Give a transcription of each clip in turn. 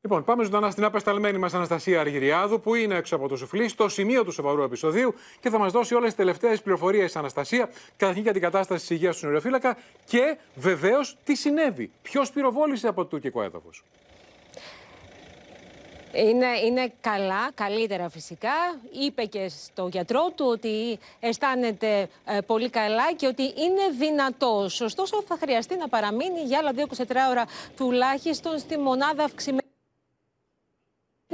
Λοιπόν, πάμε ζωντανά στην απεσταλμένη μας Αναστασία Αργυριάδου, που είναι έξω από το σουφλί, στο σημείο του σοβαρού επεισοδίου και θα μας δώσει όλες τις τελευταίες πληροφορίες, Αναστασία, καταρχήν για την κατάσταση της υγείας του νοριοφύλακα και βεβαίως τι συνέβη. Ποιος πυροβόλησε από το τουρκικό έδαφο. Είναι, είναι καλά, καλύτερα φυσικά. Είπε και στο γιατρό του ότι αισθάνεται ε, πολύ καλά και ότι είναι δυνατός. Ωστόσο θα χρειαστεί να παραμείνει για άλλα 24 ώρα τουλάχιστον στη μονάδα αυξημένη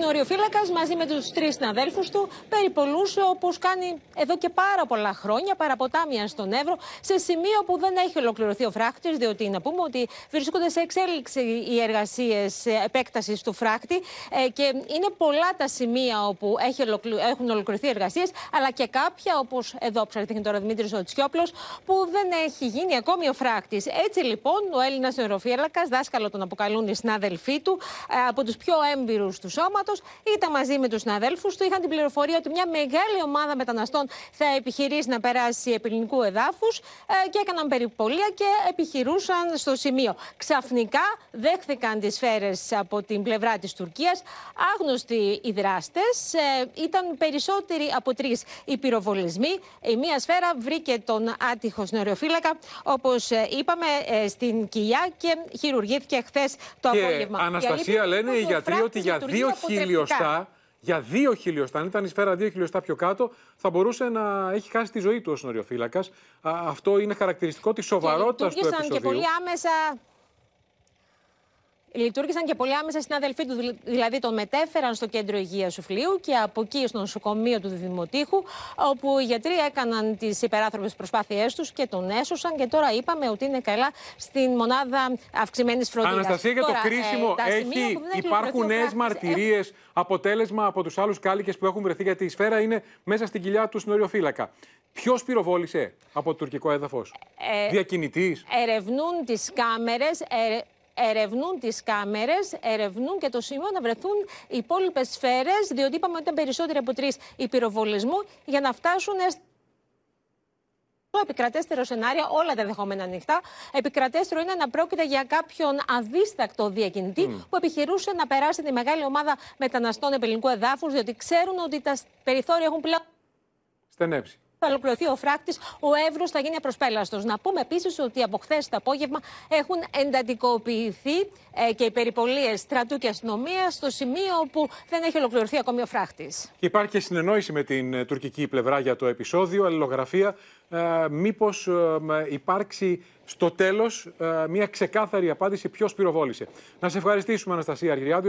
Οριοφύλακα μαζί με τους τρεις συναδέλφους του περιπολούσε όπως κάνει εδώ και πάρα πολλά χρόνια παραποτάμια στον Εύρο, σε σημείο που δεν έχει ολοκληρωθεί ο φράκτη, διότι να πούμε ότι βρίσκονται σε εξέλιξη οι εργασίες επέκτασης του φράκτη ε, και είναι πολλά τα σημεία όπου έχει ολοκληρω... έχουν ολοκληρωθεί εργασίες, αλλά και κάποια όπως εδώ ψαρθήκε τώρα Δημήτρης Οτσιόπλος, που δεν έχει γίνει ακόμη ο φράκτη. Έτσι λοιπόν ο Έλληνας νοριοφύλακα, δάσκαλο τον αποκαλούν οι συνάδελφοί του, ε, από τους πιο έμπειρους του σώματος, ήταν μαζί με τους συναδέλφους του. Είχαν την πληροφορία ότι μια μεγάλη ομάδα μεταναστών θα επιχειρήσει να περάσει ελληνικού εδάφους ε, και έκαναν περιπολία και επιχειρούσαν στο σημείο. Ξαφνικά δέχθηκαν τις σφαίρες από την πλευρά της Τουρκίας. Άγνωστοι οι δράστες ε, ήταν περισσότεροι από τρεις οι πυροβολισμοί. Η μία σφαίρα βρήκε τον άτυχο νεροφύλακα όπως ε, είπαμε, στην κοιλιά και χειρουργήθηκε χθες το και απόγευμα. Αναστασία λένε οι γιατροί ότι για χιλιάδε χιλιοστά, για δύο χιλιοστά, αν ήταν η σφαίρα δύο χιλιοστά πιο κάτω, θα μπορούσε να έχει χάσει τη ζωή του ο νοριοφύλακας. Αυτό είναι χαρακτηριστικό της σοβαρότητα του επεισοδίου. Και πολύ άμεσα λειτουργήσαν και πολύ άμεσα στην αδελφή του. Δηλαδή, τον μετέφεραν στο κέντρο υγείας Σουφλίου και από εκεί στο νοσοκομείο του Δημοτήχου, όπου οι γιατροί έκαναν τις υπεράθρωπε προσπάθειές τους και τον έσωσαν. Και τώρα είπαμε ότι είναι καλά στην μονάδα αυξημένης φροντίδας. Αναστασία, για το κρίσιμο, ε, έχει, υπάρχουν νέε μαρτυρίες, αποτέλεσμα από τους άλλους κάλικες που έχουν βρεθεί, γιατί η σφαίρα είναι μέσα στην κοιλιά του συνοριοφύλακα. Ποιος πυροβόλησε από το τουρκικό έδαφος, ε, Διακινητής. Ερευνούν τις κάμερες. Ε, ερευνούν τις κάμερες, ερευνούν και το σημείο να βρεθούν οι υπόλοιπες σφαίρες, διότι είπαμε ότι ήταν περισσότεροι από τρεις οι για να φτάσουν το επικρατέστερο σενάριο, όλα τα δεχόμενα ανοιχτά. Επικρατέστερο είναι να πρόκειται για κάποιον αδίστακτο διακινητή που επιχειρούσε να περάσει τη μεγάλη ομάδα μεταναστών επελληνικού εδάφους, διότι ξέρουν ότι τα περιθώρια έχουν πλέον. Στενέψει θα ολοκληρωθεί ο φράκτης, ο Εύρος θα γίνει απροσπέλαστος. Να πούμε επίσης ότι από χθες το απόγευμα έχουν εντατικοποιηθεί ε, και οι περιπολίες στρατού και αστυνομίας στο σημείο που δεν έχει ολοκληρωθεί ακόμη ο φράκτης. Υπάρχει και συνεννόηση με την ε, τουρκική πλευρά για το επεισόδιο, αλληλογραφία. Ε, Μήπως ε, υπάρξει στο τέλος μια ξεκάθαρη απάντηση ποιος πυροβόλησε. Να σε ευχαριστήσουμε, Αναστασία Αργυριάδου.